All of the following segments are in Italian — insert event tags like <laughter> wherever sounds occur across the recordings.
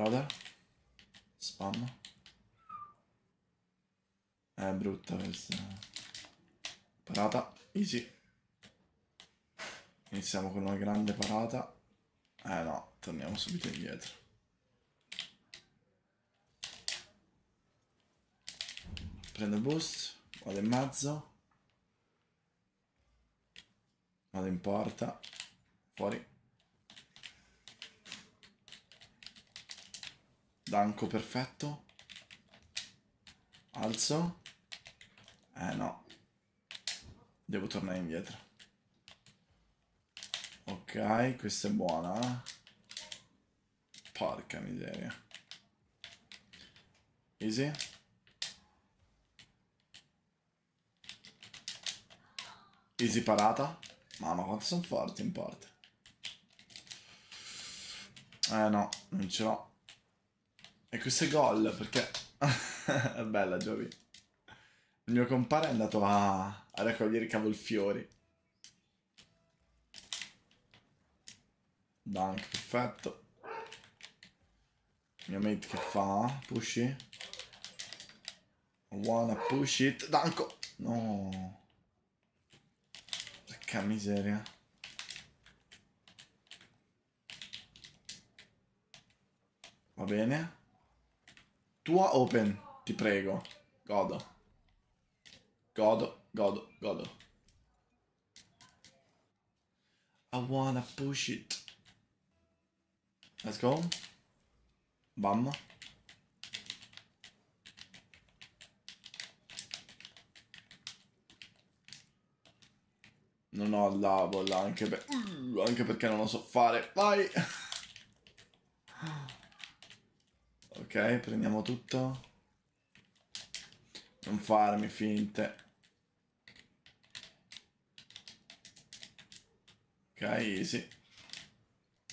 Radar. Spam. È brutta questa. Parata. Easy. Iniziamo con una grande parata. Eh no, torniamo subito indietro. Prendo il boost. Vado in mezzo. Vado in porta. Fuori. Danco perfetto. Alzo. Eh no. Devo tornare indietro. Ok, questa è buona. Porca miseria. Easy. Easy parata. Mamma quanto sono forti in porta. Eh no, non ce l'ho. E questo è gol perché... <laughs> è bella Giovi. Il mio compare è andato a, a raccogliere i cavolfiori. Dunk, perfetto. Mio mate che fa? Pushy? Wanna push it? Danco! No! Porca miseria. Va bene. Tua open, ti prego. Godo. Godo, godo, godo. I wanna push it. Let's go. Bam. Non ho la bolla, anche, per... anche perché non lo so fare. Vai! Ok, prendiamo tutto. Non farmi finte. Ok, easy.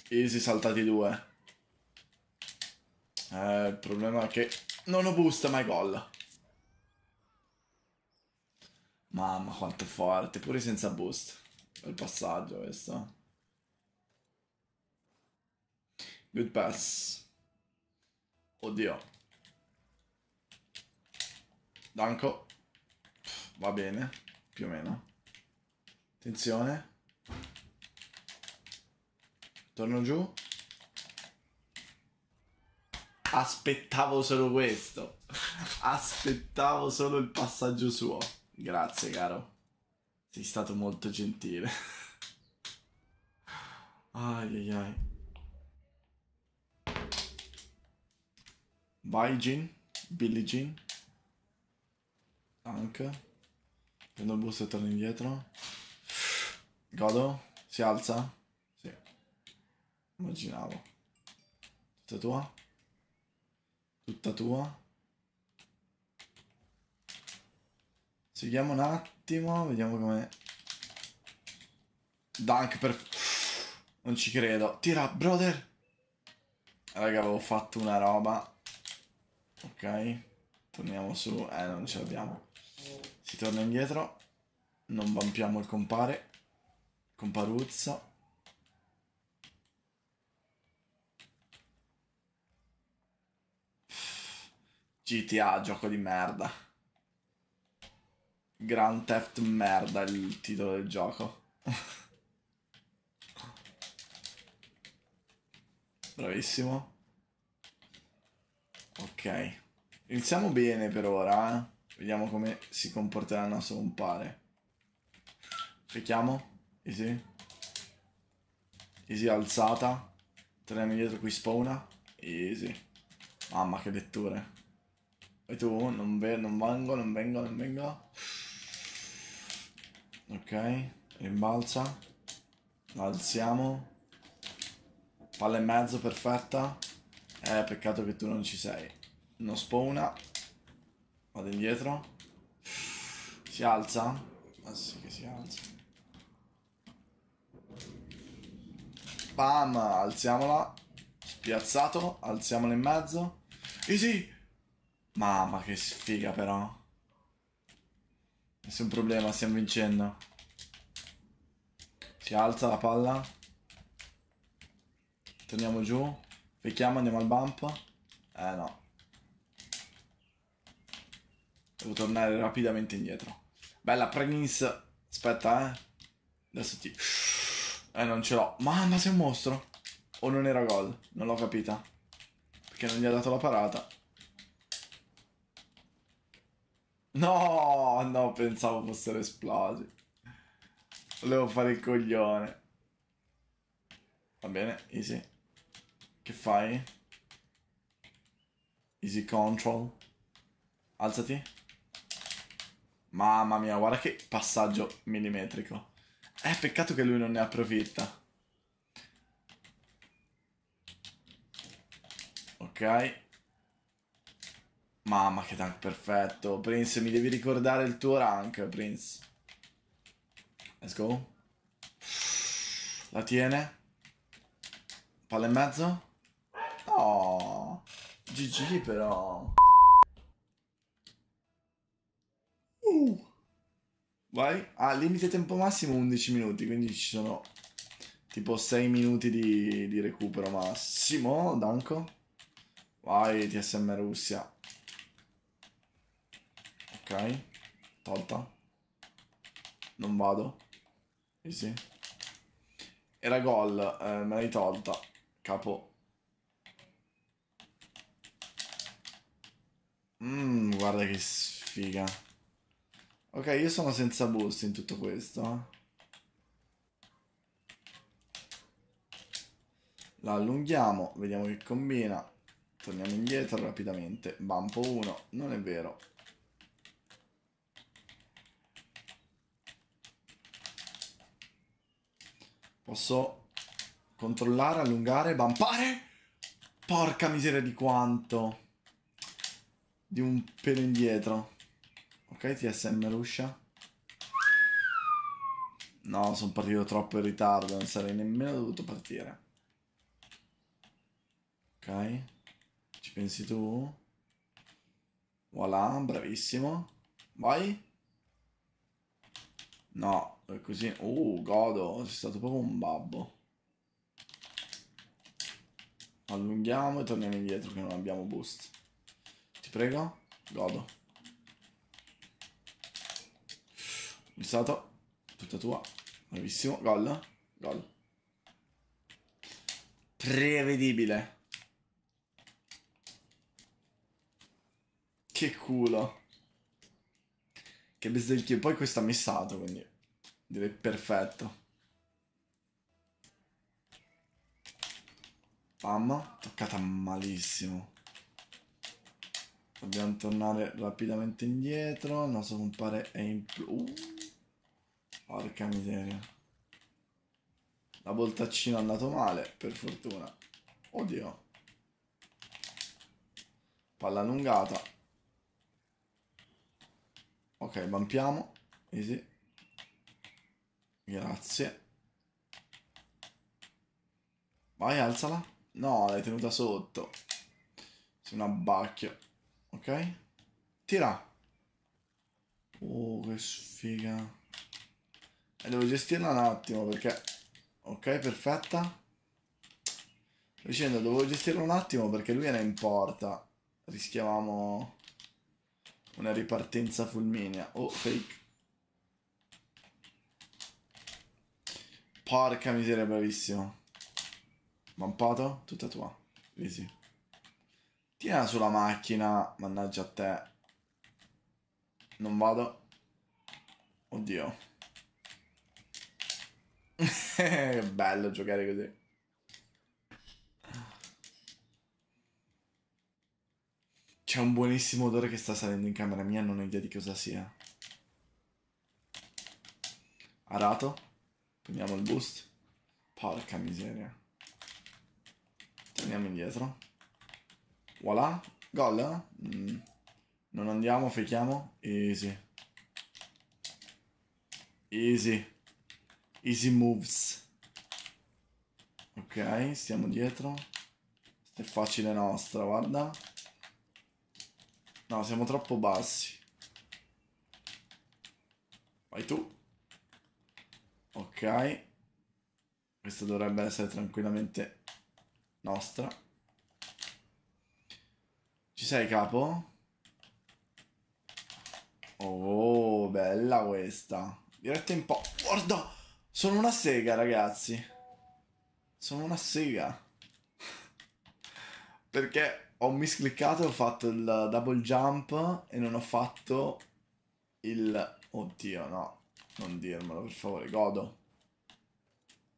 Easy saltati due. Eh, il problema è che non ho busta mai gol. Mamma quanto forte, pure senza boost. Il passaggio questo. Good pass. Oddio. Danco. Va bene, più o meno. Attenzione. Torno giù. Aspettavo solo questo. <laughs> Aspettavo solo il passaggio suo. Grazie, caro. Sei stato molto gentile. <laughs> Ai ai ai. Billie Jean, Billie Jean, Hank, prendo il boost e torno indietro, godo, si alza, sì, immaginavo, tutta tua, tutta tua, seguiamo un attimo, vediamo com'è, dunk per, non ci credo, tira brother, raga avevo fatto una roba, Ok, torniamo su. Eh, non ce l'abbiamo. Si torna indietro. Non vampiamo il compare. Comparuzzo. GTA, gioco di merda. Grand Theft merda è il titolo del gioco. <laughs> Bravissimo. Ok. Iniziamo bene per ora, eh? Vediamo come si comporterà il nostro compare. Cerchiamo. Easy. Easy alzata. Torniamo indietro qui spawna. Easy. Mamma che letture. E tu? Non, non vengo, non vengo, non vengo. Ok. Rimbalza. La alziamo. Palla e mezzo, perfetta. Eh, peccato che tu non ci sei. Non spawna. Vado indietro. Si alza? Ma ah, sì che si alza. Bam! Alziamola. Spiazzato. Alziamola in mezzo. Easy! Mamma che sfiga però. Nessun problema, stiamo vincendo. Si alza la palla. Torniamo giù. Picchiamo, andiamo al bump. Eh no. Devo tornare rapidamente indietro. Bella, Pregnins. Aspetta, eh. Adesso ti... Eh, non ce l'ho. Mamma, sei un mostro. O non era gol? Non l'ho capita. Perché non gli ha dato la parata. No, no, pensavo fossero esplosi. Volevo fare il coglione. Va bene, easy. Che fai? Easy control. Alzati. Mamma mia, guarda che passaggio millimetrico. Eh, peccato che lui non ne approfitta. Ok. Mamma che tank perfetto. Prince, mi devi ricordare il tuo rank, Prince. Let's go. La tiene. Palla in mezzo. GG però. Uh. Vai. Ah, limite tempo massimo 11 minuti, quindi ci sono tipo 6 minuti di, di recupero massimo. Danko. Vai, TSM Russia. Ok. Tolta. Non vado. Easy. Era gol, eh, me l'hai tolta. Capo. Mmm, guarda che sfiga. Ok, io sono senza boost in tutto questo. La allunghiamo, vediamo che combina. Torniamo indietro rapidamente. Bampo 1, non è vero. Posso controllare, allungare, bampare? Porca miseria di quanto! di un pelo indietro. Ok, TSM Ruscia. No, sono partito troppo in ritardo, non sarei nemmeno dovuto partire. Ok, ci pensi tu? Voilà, bravissimo. Vai. No, è così. Uh, godo, sei stato proprio un babbo. Allunghiamo e torniamo indietro che non abbiamo boost. Ti prego. Godo. Blitzato. Tutta tua. Bravissimo. Gol. Gol. Prevedibile. Che culo. Che bestelchio. Poi questo ha missato, quindi direi perfetto. Pam, toccata malissimo. Dobbiamo tornare rapidamente indietro. Il nostro compare è in più. Uh, porca miseria. La voltaccina è andato male, per fortuna. Oddio. Palla allungata. Ok, bampiamo. Easy. Grazie. Vai, alzala. No, l'hai tenuta sotto. Sei un abbacchio. Ok? Tira. Oh, che sfiga. E eh, devo gestirla un attimo perché... Ok, perfetta. Dicendo, devo gestirla un attimo perché lui era in porta. Rischiavamo una ripartenza fulminea. Oh, fake. Porca miseria, bravissimo. Mampato, tutta tua. Easy. Tira sulla macchina, mannaggia a te. Non vado. Oddio. Che <laughs> bello giocare così. C'è un buonissimo odore che sta salendo in camera mia, non ho idea di cosa sia. Arato. Prendiamo il boost. Porca miseria. Torniamo indietro. Voilà. Gol. Eh? Mm. Non andiamo, fakiamo. Easy. Easy. Easy moves. Ok, stiamo dietro. Questa è facile nostra, guarda. No, siamo troppo bassi. Vai tu. Ok. Questa dovrebbe essere tranquillamente nostra sei, capo? Oh, bella questa. Diretta in po'. Guarda! Sono una sega, ragazzi. Sono una sega. <laughs> Perché ho miscliccato e ho fatto il double jump e non ho fatto il... Oddio, no. Non dirmelo, per favore. Godo.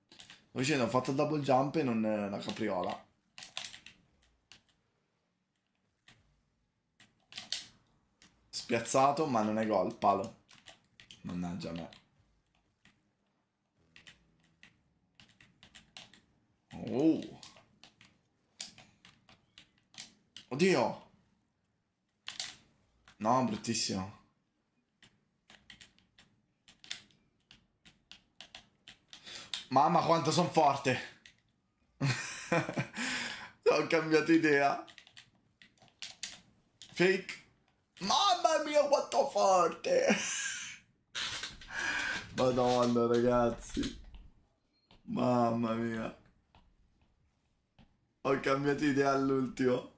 Sto dicendo, ho fatto il double jump e non la capriola. Spiazzato, ma non è gol. Palo. Mannaggia me. Oh. Oddio. No, bruttissimo. Mamma quanto sono forte. <laughs> Ho cambiato idea. Fake. No! mio quanto forte <laughs> madonna ragazzi mamma mia ho cambiato idea all'ultimo